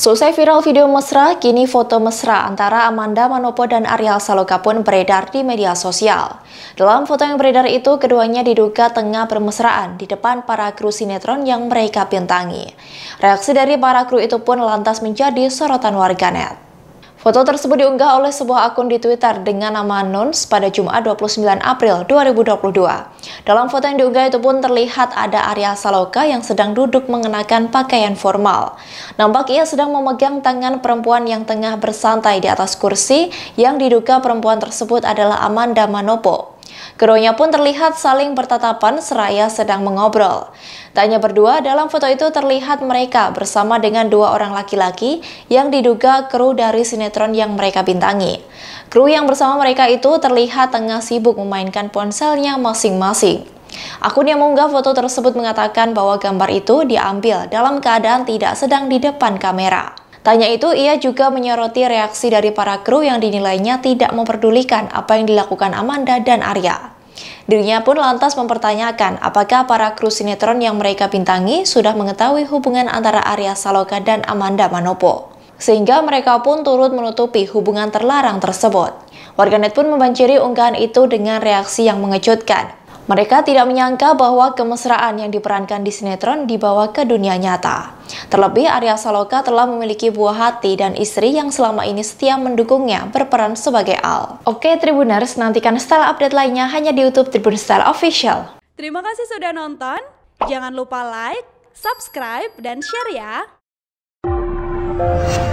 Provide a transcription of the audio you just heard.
Selesai viral video mesra, kini foto mesra antara Amanda Manopo dan Ariel Saloka pun beredar di media sosial. Dalam foto yang beredar itu, keduanya diduga tengah bermesraan di depan para kru sinetron yang mereka bintangi. Reaksi dari para kru itu pun lantas menjadi sorotan warganet. Foto tersebut diunggah oleh sebuah akun di Twitter dengan nama Nuns pada Jumat 29 April 2022. Dalam foto yang diunggah itu pun terlihat ada Arya Saloka yang sedang duduk mengenakan pakaian formal. Nampak ia sedang memegang tangan perempuan yang tengah bersantai di atas kursi yang diduga perempuan tersebut adalah Amanda Manopo. Keduanya pun terlihat saling bertatapan seraya sedang mengobrol. Tanya berdua, dalam foto itu terlihat mereka bersama dengan dua orang laki-laki yang diduga kru dari sinetron yang mereka bintangi. Kru yang bersama mereka itu terlihat tengah sibuk memainkan ponselnya masing-masing. Akun yang mengunggah foto tersebut mengatakan bahwa gambar itu diambil dalam keadaan tidak sedang di depan kamera. Tanya itu, ia juga menyoroti reaksi dari para kru yang dinilainya tidak memperdulikan apa yang dilakukan Amanda dan Arya. Dirinya pun lantas mempertanyakan apakah para kru sinetron yang mereka bintangi sudah mengetahui hubungan antara Arya Saloka dan Amanda Manopo. Sehingga mereka pun turut menutupi hubungan terlarang tersebut. Warganet pun membanjiri unggahan itu dengan reaksi yang mengejutkan. Mereka tidak menyangka bahwa kemesraan yang diperankan di sinetron dibawa ke dunia nyata. Terlebih Arya Saloka telah memiliki buah hati dan istri yang selama ini setia mendukungnya berperan sebagai Al. Oke Tribuners, nantikan style update lainnya hanya di YouTube Tribun Style Official. Terima kasih sudah nonton. Jangan lupa like, subscribe, dan share ya.